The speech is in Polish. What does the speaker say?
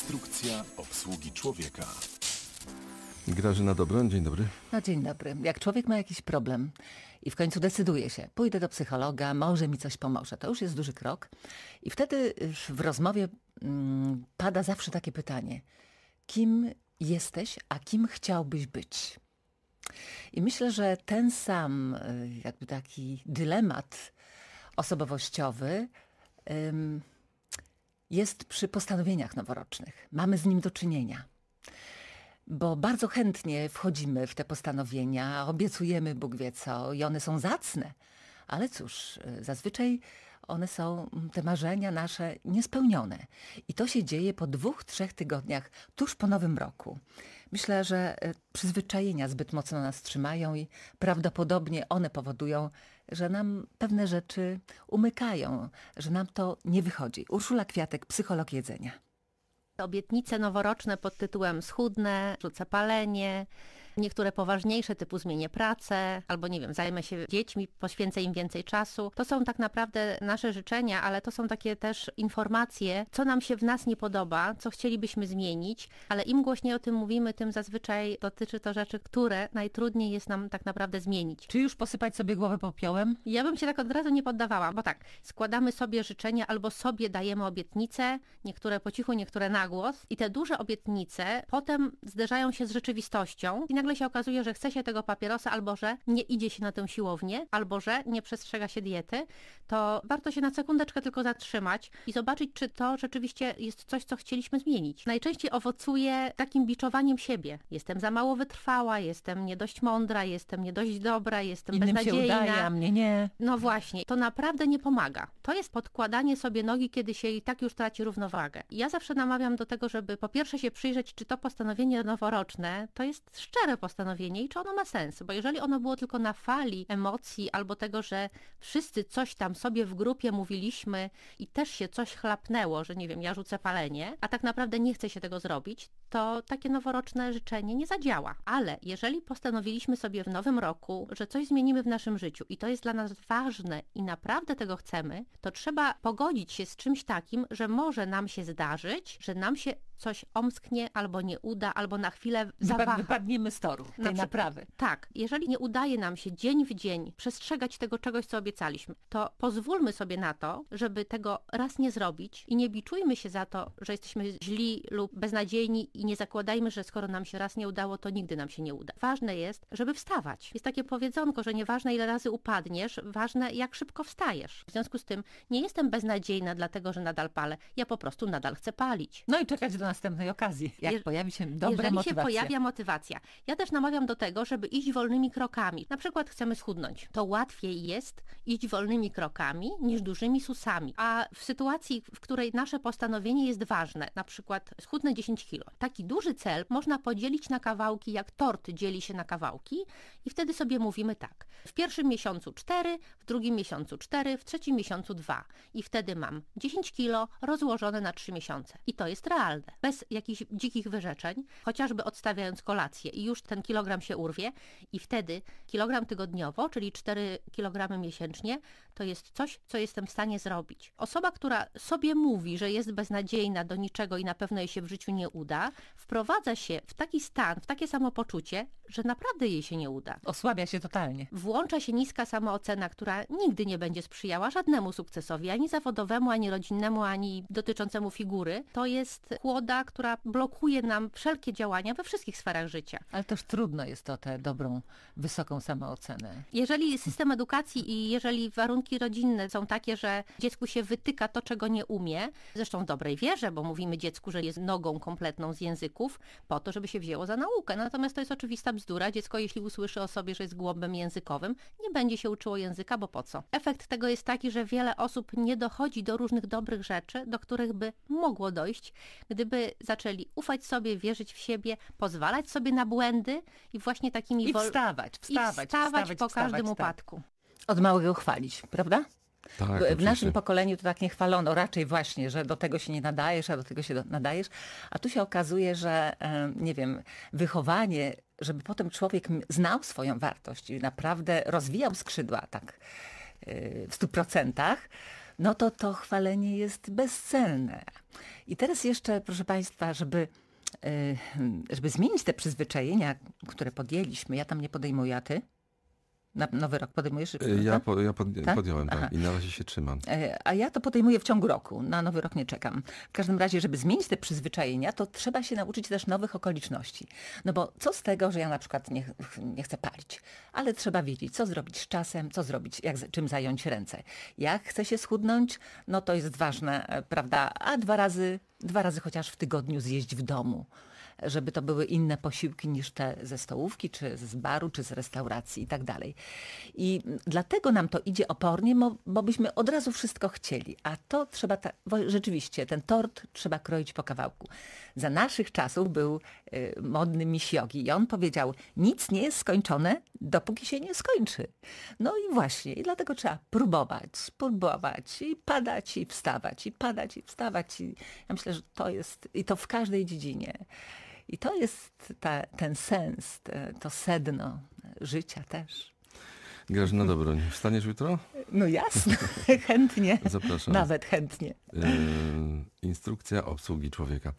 Instrukcja obsługi człowieka. Grażyna Dobrą, dzień dobry. No dzień dobry. Jak człowiek ma jakiś problem i w końcu decyduje się, pójdę do psychologa, może mi coś pomoże, to już jest duży krok. I wtedy w rozmowie hmm, pada zawsze takie pytanie, kim jesteś, a kim chciałbyś być? I myślę, że ten sam e, jakby taki dylemat osobowościowy... Hmm, jest przy postanowieniach noworocznych. Mamy z nim do czynienia. Bo bardzo chętnie wchodzimy w te postanowienia, obiecujemy Bóg wie co i one są zacne. Ale cóż, y, zazwyczaj one są, mm, te marzenia nasze, niespełnione. I to się dzieje po dwóch, trzech tygodniach, tuż po nowym roku. Myślę, że y, przyzwyczajenia zbyt mocno nas trzymają i prawdopodobnie one powodują, że nam pewne rzeczy umykają, że nam to nie wychodzi. Urszula Kwiatek, psycholog jedzenia. Obietnice noworoczne pod tytułem schudnę, rzucę palenie, Niektóre poważniejsze typu zmienię pracę albo nie wiem, zajmę się dziećmi, poświęcę im więcej czasu. To są tak naprawdę nasze życzenia, ale to są takie też informacje, co nam się w nas nie podoba, co chcielibyśmy zmienić, ale im głośniej o tym mówimy, tym zazwyczaj dotyczy to rzeczy, które najtrudniej jest nam tak naprawdę zmienić. Czy już posypać sobie głowę popiołem? Ja bym się tak od razu nie poddawała, bo tak, składamy sobie życzenia albo sobie dajemy obietnice, niektóre po cichu, niektóre na głos i te duże obietnice potem zderzają się z rzeczywistością i nagle nagle się okazuje, że chce się tego papierosa, albo że nie idzie się na tę siłownię, albo że nie przestrzega się diety, to warto się na sekundeczkę tylko zatrzymać i zobaczyć, czy to rzeczywiście jest coś, co chcieliśmy zmienić. Najczęściej owocuje takim biczowaniem siebie. Jestem za mało wytrwała, jestem nie dość mądra, jestem nie dość dobra, jestem Innym beznadziejna. Się udaje, a mnie nie. No właśnie, to naprawdę nie pomaga. To jest podkładanie sobie nogi, kiedy się i tak już traci równowagę. Ja zawsze namawiam do tego, żeby po pierwsze się przyjrzeć, czy to postanowienie noworoczne to jest szczere postanowienie i czy ono ma sens. Bo jeżeli ono było tylko na fali emocji albo tego, że wszyscy coś tam sobie w grupie mówiliśmy i też się coś chlapnęło, że nie wiem, ja rzucę palenie, a tak naprawdę nie chce się tego zrobić, to takie noworoczne życzenie nie zadziała. Ale jeżeli postanowiliśmy sobie w nowym roku, że coś zmienimy w naszym życiu i to jest dla nas ważne i naprawdę tego chcemy, to trzeba pogodzić się z czymś takim, że może nam się zdarzyć, że nam się coś omsknie, albo nie uda, albo na chwilę zawaha. Wypadniemy z toru tej na naprawy. Tak. Jeżeli nie udaje nam się dzień w dzień przestrzegać tego czegoś, co obiecaliśmy, to pozwólmy sobie na to, żeby tego raz nie zrobić i nie biczujmy się za to, że jesteśmy źli lub beznadziejni i nie zakładajmy, że skoro nam się raz nie udało, to nigdy nam się nie uda. Ważne jest, żeby wstawać. Jest takie powiedzonko, że nieważne ile razy upadniesz, ważne jak szybko wstajesz. W związku z tym nie jestem beznadziejna dlatego, że nadal palę. Ja po prostu nadal chcę palić. No i czekać do następnej okazji, jak pojawi się dobra jeżeli motywacja. Jeżeli się pojawia motywacja. Ja też namawiam do tego, żeby iść wolnymi krokami. Na przykład chcemy schudnąć. To łatwiej jest iść wolnymi krokami niż dużymi susami. A w sytuacji, w której nasze postanowienie jest ważne, na przykład schudnę 10 kilo, tak taki duży cel można podzielić na kawałki, jak tort dzieli się na kawałki i wtedy sobie mówimy tak. W pierwszym miesiącu 4, w drugim miesiącu 4, w trzecim miesiącu 2 i wtedy mam 10 kilo rozłożone na 3 miesiące. I to jest realne. Bez jakichś dzikich wyrzeczeń, chociażby odstawiając kolację i już ten kilogram się urwie i wtedy kilogram tygodniowo, czyli 4 kilogramy miesięcznie, to jest coś, co jestem w stanie zrobić. Osoba, która sobie mówi, że jest beznadziejna do niczego i na pewno jej się w życiu nie uda, wprowadza się w taki stan, w takie samopoczucie, że naprawdę jej się nie uda. Osłabia się totalnie. Włącza się niska samoocena, która nigdy nie będzie sprzyjała żadnemu sukcesowi, ani zawodowemu, ani rodzinnemu, ani dotyczącemu figury. To jest chłoda, która blokuje nam wszelkie działania we wszystkich sferach życia. Ale też trudno jest o tę dobrą, wysoką samoocenę. Jeżeli system edukacji i jeżeli warunki praktyki rodzinne są takie, że dziecku się wytyka to, czego nie umie, zresztą w dobrej wierze, bo mówimy dziecku, że jest nogą kompletną z języków, po to, żeby się wzięło za naukę. Natomiast to jest oczywista bzdura. Dziecko, jeśli usłyszy o sobie, że jest głąbem językowym, nie będzie się uczyło języka, bo po co? Efekt tego jest taki, że wiele osób nie dochodzi do różnych dobrych rzeczy, do których by mogło dojść, gdyby zaczęli ufać sobie, wierzyć w siebie, pozwalać sobie na błędy i właśnie takimi... I wstawać, wstawać, i wstawać, wstawać po wstawać, każdym tak. upadku od małego chwalić, prawda? Tak, w oczywiście. naszym pokoleniu to tak nie chwalono, raczej właśnie, że do tego się nie nadajesz, a do tego się nadajesz. A tu się okazuje, że nie wiem, wychowanie, żeby potem człowiek znał swoją wartość i naprawdę rozwijał skrzydła tak y, w stu procentach, no to to chwalenie jest bezcelne. I teraz jeszcze, proszę Państwa, żeby y, żeby zmienić te przyzwyczajenia, które podjęliśmy, ja tam nie podejmuję, a ty? na nowy rok podejmujesz? E, ja, po, ja pod, tak? podjąłem, tak. I na razie się trzymam. E, a ja to podejmuję w ciągu roku. Na nowy rok nie czekam. W każdym razie, żeby zmienić te przyzwyczajenia, to trzeba się nauczyć też nowych okoliczności. No bo co z tego, że ja na przykład nie, nie chcę palić, ale trzeba wiedzieć, co zrobić z czasem, co zrobić, jak, czym zająć ręce. Jak chcę się schudnąć, no to jest ważne, e, prawda? A dwa razy, dwa razy chociaż w tygodniu zjeść w domu żeby to były inne posiłki niż te ze stołówki, czy z baru, czy z restauracji i tak dalej. I dlatego nam to idzie opornie, bo, bo byśmy od razu wszystko chcieli, a to trzeba, ta, rzeczywiście, ten tort trzeba kroić po kawałku. Za naszych czasów był y, modny misiogi i on powiedział, nic nie jest skończone, dopóki się nie skończy. No i właśnie, i dlatego trzeba próbować, próbować i padać i wstawać, i padać i wstawać. I ja myślę, że to jest, i to w każdej dziedzinie. I to jest ta, ten sens, e, to sedno życia też. Grażyna Dobroń, wstaniesz jutro? No jasne, chętnie. Zapraszam. Nawet chętnie. Yy, instrukcja obsługi człowieka.